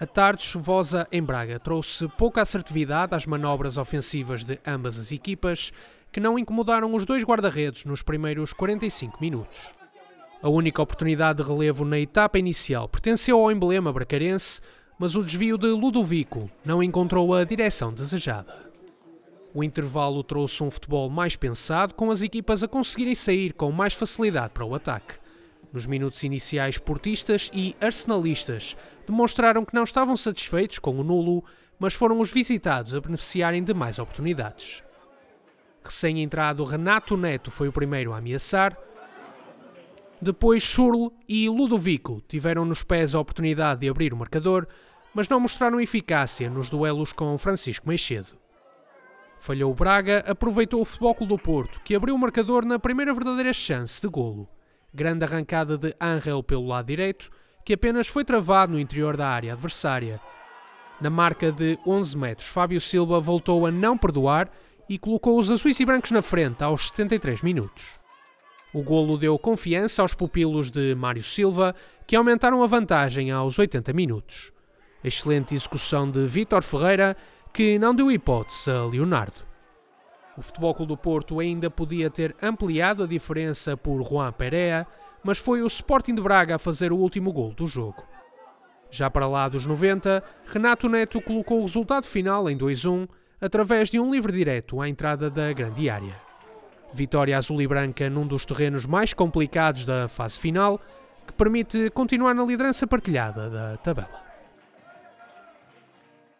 A tarde chuvosa em Braga trouxe pouca assertividade às manobras ofensivas de ambas as equipas, que não incomodaram os dois guarda-redes nos primeiros 45 minutos. A única oportunidade de relevo na etapa inicial pertenceu ao emblema bracarense, mas o desvio de Ludovico não encontrou a direção desejada. O intervalo trouxe um futebol mais pensado, com as equipas a conseguirem sair com mais facilidade para o ataque. Nos minutos iniciais, portistas e arsenalistas demonstraram que não estavam satisfeitos com o nulo, mas foram os visitados a beneficiarem de mais oportunidades. Recém-entrado Renato Neto foi o primeiro a ameaçar. Depois Churl e Ludovico tiveram nos pés a oportunidade de abrir o marcador, mas não mostraram eficácia nos duelos com Francisco Meixedo. Falhou o Braga, aproveitou o Futebol do Porto, que abriu o marcador na primeira verdadeira chance de golo. Grande arrancada de Angel pelo lado direito, que apenas foi travado no interior da área adversária. Na marca de 11 metros, Fábio Silva voltou a não perdoar e colocou os azuis e brancos na frente aos 73 minutos. O golo deu confiança aos pupilos de Mário Silva, que aumentaram a vantagem aos 80 minutos. Excelente execução de Vítor Ferreira, que não deu hipótese a Leonardo. O Futebol Clube do Porto ainda podia ter ampliado a diferença por Juan Perea, mas foi o Sporting de Braga a fazer o último gol do jogo. Já para lá dos 90, Renato Neto colocou o resultado final em 2-1 através de um livre direto à entrada da grande área. Vitória azul e branca num dos terrenos mais complicados da fase final, que permite continuar na liderança partilhada da tabela.